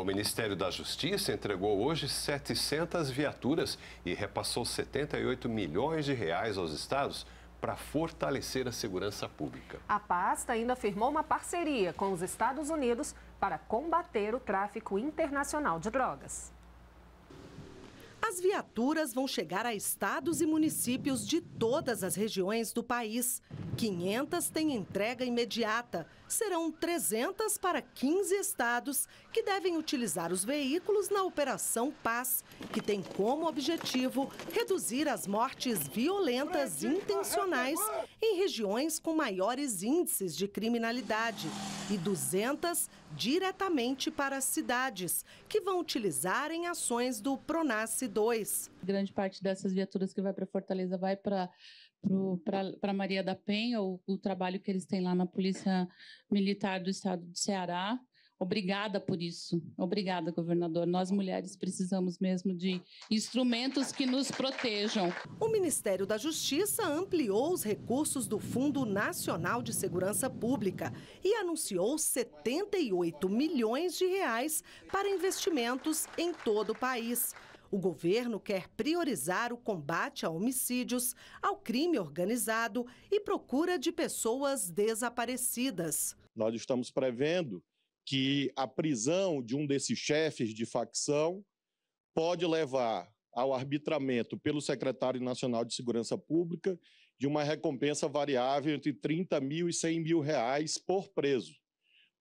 O Ministério da Justiça entregou hoje 700 viaturas e repassou 78 milhões de reais aos estados para fortalecer a segurança pública. A pasta ainda firmou uma parceria com os Estados Unidos para combater o tráfico internacional de drogas. As viaturas vão chegar a estados e municípios de todas as regiões do país. 500 têm entrega imediata. Serão 300 para 15 estados que devem utilizar os veículos na Operação Paz, que tem como objetivo reduzir as mortes violentas intencionais em regiões com maiores índices de criminalidade e 200 diretamente para as cidades, que vão utilizar em ações do Pronace 2. Grande parte dessas viaturas que vai para Fortaleza vai para para Maria da Penha, o, o trabalho que eles têm lá na Polícia Militar do Estado do Ceará. Obrigada por isso. Obrigada, governador. Nós mulheres precisamos mesmo de instrumentos que nos protejam. O Ministério da Justiça ampliou os recursos do Fundo Nacional de Segurança Pública e anunciou 78 milhões de reais para investimentos em todo o país. O governo quer priorizar o combate a homicídios, ao crime organizado e procura de pessoas desaparecidas. Nós estamos prevendo que a prisão de um desses chefes de facção pode levar ao arbitramento pelo secretário nacional de segurança pública de uma recompensa variável entre 30 mil e 100 mil reais por preso,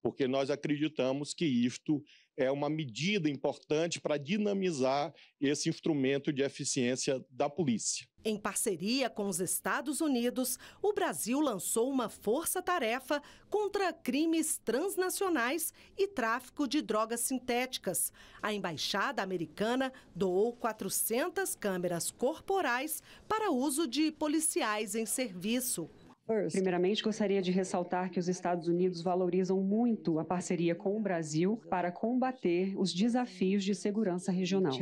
porque nós acreditamos que isto é uma medida importante para dinamizar esse instrumento de eficiência da polícia. Em parceria com os Estados Unidos, o Brasil lançou uma força-tarefa contra crimes transnacionais e tráfico de drogas sintéticas. A embaixada americana doou 400 câmeras corporais para uso de policiais em serviço. Primeiramente, gostaria de ressaltar que os Estados Unidos valorizam muito a parceria com o Brasil para combater os desafios de segurança regional.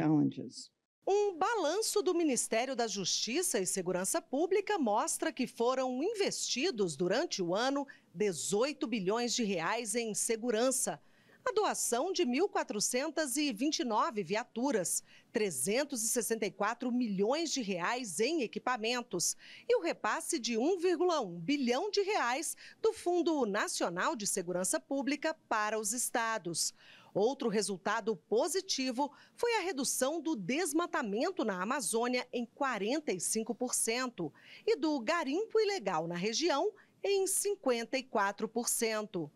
Um balanço do Ministério da Justiça e Segurança Pública mostra que foram investidos durante o ano 18 bilhões de reais em segurança a doação de 1.429 viaturas, 364 milhões de reais em equipamentos e o repasse de 1,1 bilhão de reais do Fundo Nacional de Segurança Pública para os estados. Outro resultado positivo foi a redução do desmatamento na Amazônia em 45% e do garimpo ilegal na região em 54%.